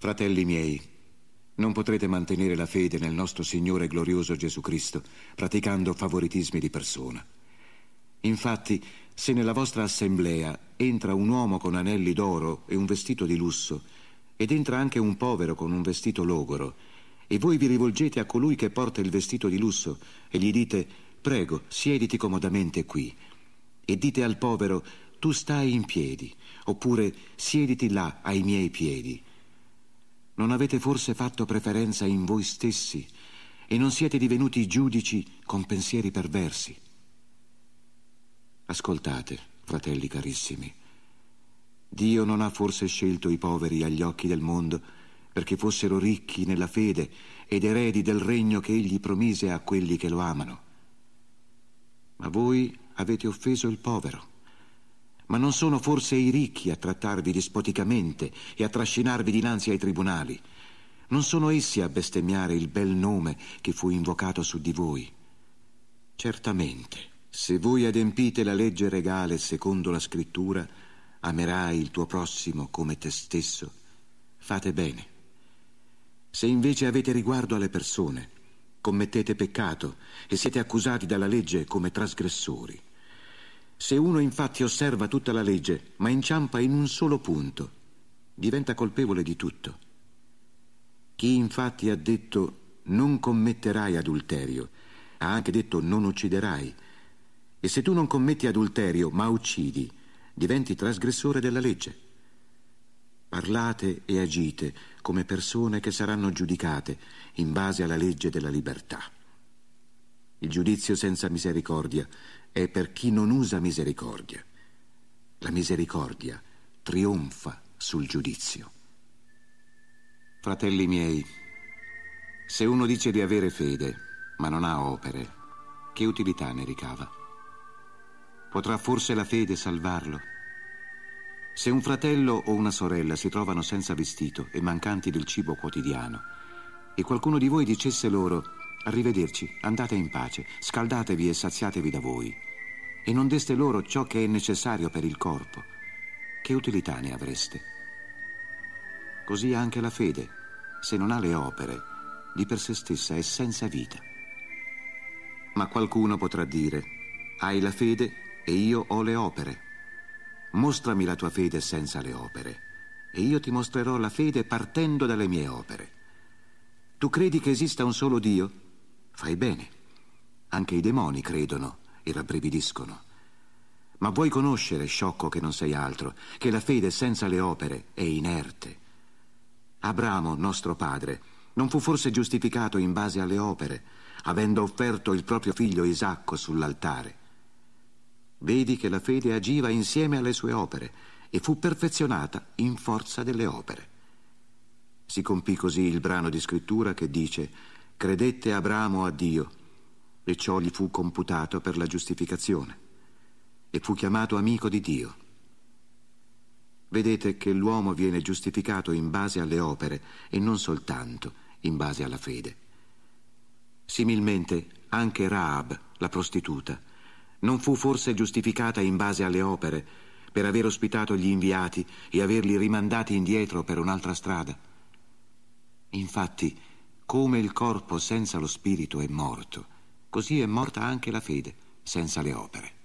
Fratelli miei, non potrete mantenere la fede nel nostro Signore glorioso Gesù Cristo praticando favoritismi di persona. Infatti, se nella vostra assemblea entra un uomo con anelli d'oro e un vestito di lusso, ed entra anche un povero con un vestito logoro, e voi vi rivolgete a colui che porta il vestito di lusso e gli dite, prego, siediti comodamente qui, e dite al povero, tu stai in piedi, oppure siediti là ai miei piedi non avete forse fatto preferenza in voi stessi e non siete divenuti giudici con pensieri perversi? Ascoltate, fratelli carissimi. Dio non ha forse scelto i poveri agli occhi del mondo perché fossero ricchi nella fede ed eredi del regno che egli promise a quelli che lo amano. Ma voi avete offeso il povero. Ma non sono forse i ricchi a trattarvi dispoticamente e a trascinarvi dinanzi ai tribunali? Non sono essi a bestemmiare il bel nome che fu invocato su di voi? Certamente, se voi adempite la legge regale secondo la scrittura, amerai il tuo prossimo come te stesso, fate bene. Se invece avete riguardo alle persone, commettete peccato e siete accusati dalla legge come trasgressori. Se uno infatti osserva tutta la legge, ma inciampa in un solo punto, diventa colpevole di tutto. Chi infatti ha detto non commetterai adulterio, ha anche detto non ucciderai. E se tu non commetti adulterio, ma uccidi, diventi trasgressore della legge. Parlate e agite come persone che saranno giudicate in base alla legge della libertà. Il giudizio senza misericordia è per chi non usa misericordia. La misericordia trionfa sul giudizio. Fratelli miei, se uno dice di avere fede, ma non ha opere, che utilità ne ricava? Potrà forse la fede salvarlo? Se un fratello o una sorella si trovano senza vestito e mancanti del cibo quotidiano, e qualcuno di voi dicesse loro, Arrivederci, andate in pace, scaldatevi e saziatevi da voi. E non deste loro ciò che è necessario per il corpo. Che utilità ne avreste? Così anche la fede, se non ha le opere, di per sé stessa è senza vita. Ma qualcuno potrà dire, hai la fede e io ho le opere. Mostrami la tua fede senza le opere, e io ti mostrerò la fede partendo dalle mie opere. Tu credi che esista un solo Dio? Fai bene. Anche i demoni credono e rabbrividiscono. Ma vuoi conoscere, sciocco che non sei altro, che la fede senza le opere è inerte. Abramo, nostro padre, non fu forse giustificato in base alle opere, avendo offerto il proprio figlio Isacco sull'altare. Vedi che la fede agiva insieme alle sue opere e fu perfezionata in forza delle opere. Si compì così il brano di scrittura che dice Credette Abramo a Dio e ciò gli fu computato per la giustificazione e fu chiamato amico di Dio. Vedete che l'uomo viene giustificato in base alle opere e non soltanto in base alla fede. Similmente anche Raab, la prostituta, non fu forse giustificata in base alle opere per aver ospitato gli inviati e averli rimandati indietro per un'altra strada? Infatti, come il corpo senza lo spirito è morto, così è morta anche la fede senza le opere.